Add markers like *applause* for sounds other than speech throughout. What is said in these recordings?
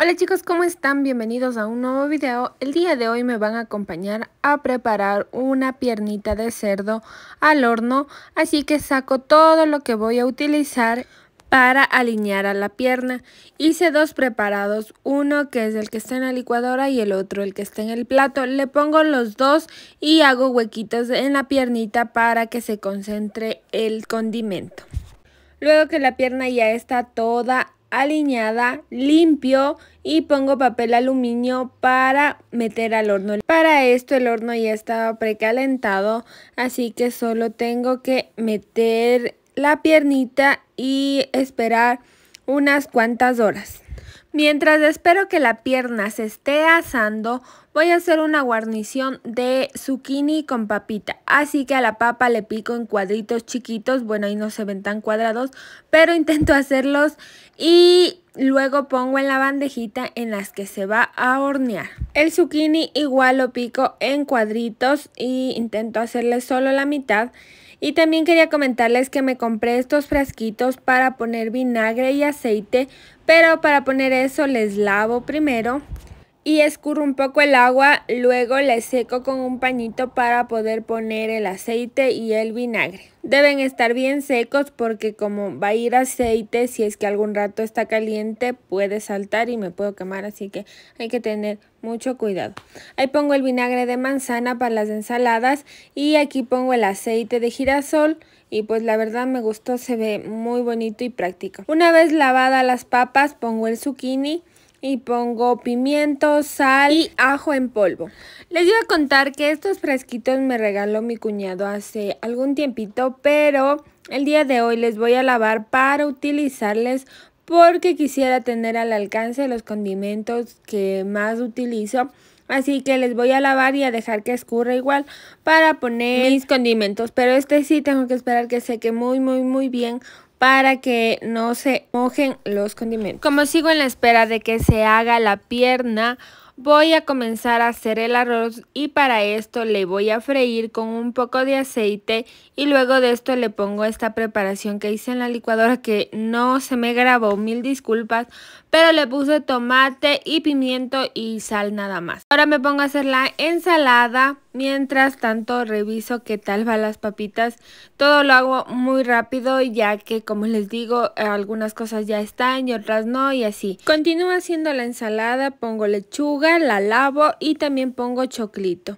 Hola chicos, ¿cómo están? Bienvenidos a un nuevo video. El día de hoy me van a acompañar a preparar una piernita de cerdo al horno, así que saco todo lo que voy a utilizar para alinear a la pierna. Hice dos preparados, uno que es el que está en la licuadora y el otro el que está en el plato. Le pongo los dos y hago huequitos en la piernita para que se concentre el condimento. Luego que la pierna ya está toda alineada, limpio y pongo papel aluminio para meter al horno. Para esto el horno ya estaba precalentado, así que solo tengo que meter la piernita y esperar unas cuantas horas. Mientras espero que la pierna se esté asando, voy a hacer una guarnición de zucchini con papita. Así que a la papa le pico en cuadritos chiquitos, bueno ahí no se ven tan cuadrados, pero intento hacerlos y luego pongo en la bandejita en las que se va a hornear. El zucchini igual lo pico en cuadritos e intento hacerle solo la mitad. Y también quería comentarles que me compré estos frasquitos para poner vinagre y aceite, pero para poner eso les lavo primero y escurro un poco el agua, luego le seco con un pañito para poder poner el aceite y el vinagre. Deben estar bien secos porque como va a ir aceite, si es que algún rato está caliente puede saltar y me puedo quemar, así que hay que tener mucho cuidado. Ahí pongo el vinagre de manzana para las ensaladas y aquí pongo el aceite de girasol y pues la verdad me gustó, se ve muy bonito y práctico. Una vez lavadas las papas pongo el zucchini y pongo pimiento, sal y ajo en polvo. Les iba a contar que estos fresquitos me regaló mi cuñado hace algún tiempito, pero el día de hoy les voy a lavar para utilizarles porque quisiera tener al alcance los condimentos que más utilizo. Así que les voy a lavar y a dejar que escurra igual para poner mis condimentos. Pero este sí tengo que esperar que seque muy, muy, muy bien para que no se mojen los condimentos. Como sigo en la espera de que se haga la pierna, voy a comenzar a hacer el arroz y para esto le voy a freír con un poco de aceite y luego de esto le pongo esta preparación que hice en la licuadora que no se me grabó, mil disculpas, pero le puse tomate y pimiento y sal nada más. Ahora me pongo a hacer la ensalada Mientras tanto reviso qué tal van las papitas. Todo lo hago muy rápido ya que como les digo algunas cosas ya están y otras no y así. Continúo haciendo la ensalada, pongo lechuga, la lavo y también pongo choclito.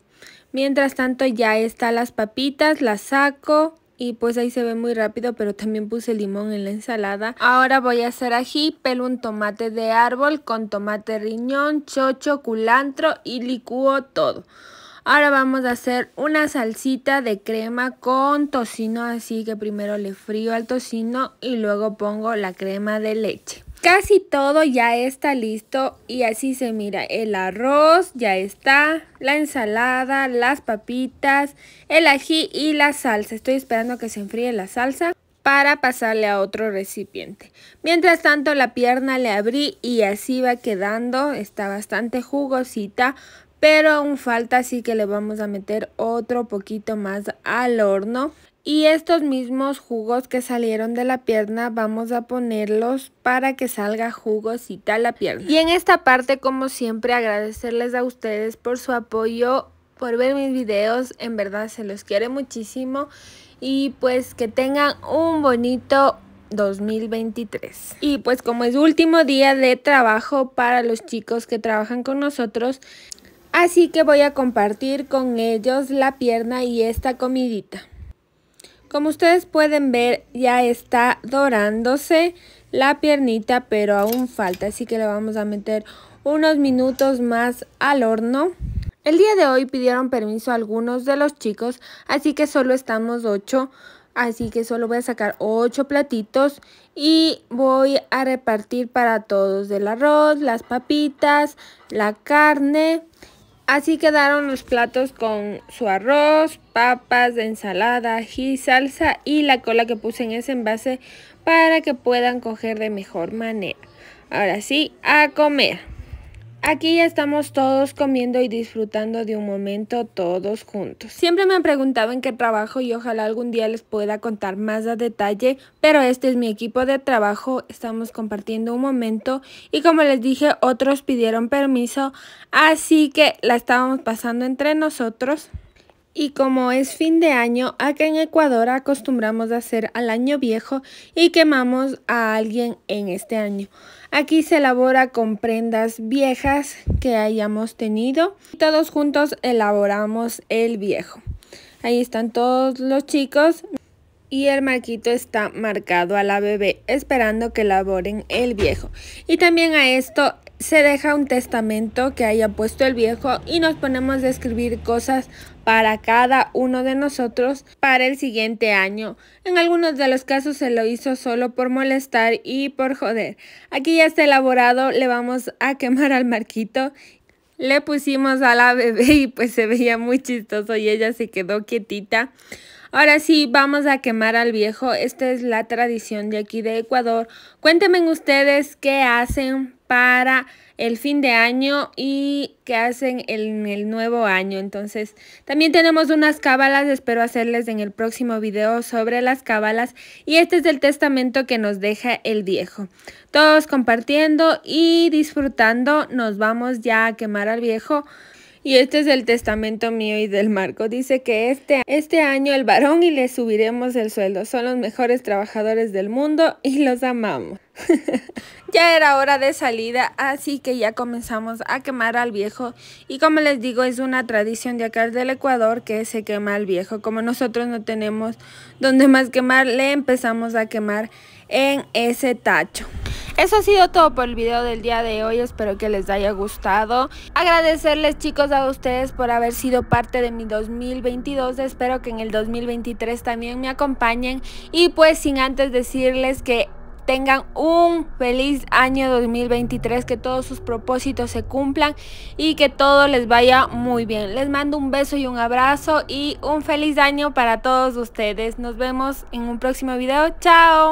Mientras tanto ya están las papitas, las saco, y pues ahí se ve muy rápido, pero también puse limón en la ensalada. Ahora voy a hacer ají, pelo un tomate de árbol con tomate riñón, chocho, culantro y licúo todo. Ahora vamos a hacer una salsita de crema con tocino, así que primero le frío al tocino y luego pongo la crema de leche. Casi todo ya está listo y así se mira el arroz, ya está, la ensalada, las papitas, el ají y la salsa. Estoy esperando que se enfríe la salsa para pasarle a otro recipiente. Mientras tanto la pierna le abrí y así va quedando, está bastante jugosita, pero aún falta así que le vamos a meter otro poquito más al horno. Y estos mismos jugos que salieron de la pierna vamos a ponerlos para que salga jugosita la pierna. Y en esta parte como siempre agradecerles a ustedes por su apoyo, por ver mis videos, en verdad se los quiere muchísimo y pues que tengan un bonito 2023. Y pues como es último día de trabajo para los chicos que trabajan con nosotros, Así que voy a compartir con ellos la pierna y esta comidita. Como ustedes pueden ver ya está dorándose la piernita pero aún falta así que le vamos a meter unos minutos más al horno. El día de hoy pidieron permiso algunos de los chicos así que solo estamos 8 así que solo voy a sacar 8 platitos y voy a repartir para todos del arroz, las papitas, la carne Así quedaron los platos con su arroz, papas, ensalada, ají, salsa y la cola que puse en ese envase para que puedan coger de mejor manera. Ahora sí, a comer. Aquí ya estamos todos comiendo y disfrutando de un momento todos juntos. Siempre me han preguntado en qué trabajo y ojalá algún día les pueda contar más a detalle, pero este es mi equipo de trabajo, estamos compartiendo un momento y como les dije, otros pidieron permiso, así que la estábamos pasando entre nosotros. Y como es fin de año, acá en Ecuador acostumbramos a hacer al año viejo y quemamos a alguien en este año. Aquí se elabora con prendas viejas que hayamos tenido. Todos juntos elaboramos el viejo. Ahí están todos los chicos y el marquito está marcado a la bebé esperando que elaboren el viejo. Y también a esto se deja un testamento que haya puesto el viejo y nos ponemos a escribir cosas para cada uno de nosotros para el siguiente año. En algunos de los casos se lo hizo solo por molestar y por joder. Aquí ya está elaborado, le vamos a quemar al marquito. Le pusimos a la bebé y pues se veía muy chistoso y ella se quedó quietita. Ahora sí, vamos a quemar al viejo. Esta es la tradición de aquí de Ecuador. Cuéntenme ustedes qué hacen para el fin de año y qué hacen en el nuevo año. Entonces, también tenemos unas cábalas, espero hacerles en el próximo video sobre las cábalas. Y este es el testamento que nos deja el viejo. Todos compartiendo y disfrutando, nos vamos ya a quemar al viejo. Y este es el testamento mío y del Marco. Dice que este, este año el varón y le subiremos el sueldo. Son los mejores trabajadores del mundo y los amamos. *laughs* ya era hora de salida, así que ya comenzamos a quemar al viejo y como les digo es una tradición de acá del Ecuador que se quema al viejo. Como nosotros no tenemos donde más quemar, le empezamos a quemar en ese tacho. Eso ha sido todo por el video del día de hoy, espero que les haya gustado. Agradecerles chicos a ustedes por haber sido parte de mi 2022, espero que en el 2023 también me acompañen y pues sin antes decirles que tengan un feliz año 2023, que todos sus propósitos se cumplan y que todo les vaya muy bien. Les mando un beso y un abrazo y un feliz año para todos ustedes. Nos vemos en un próximo video. Chao.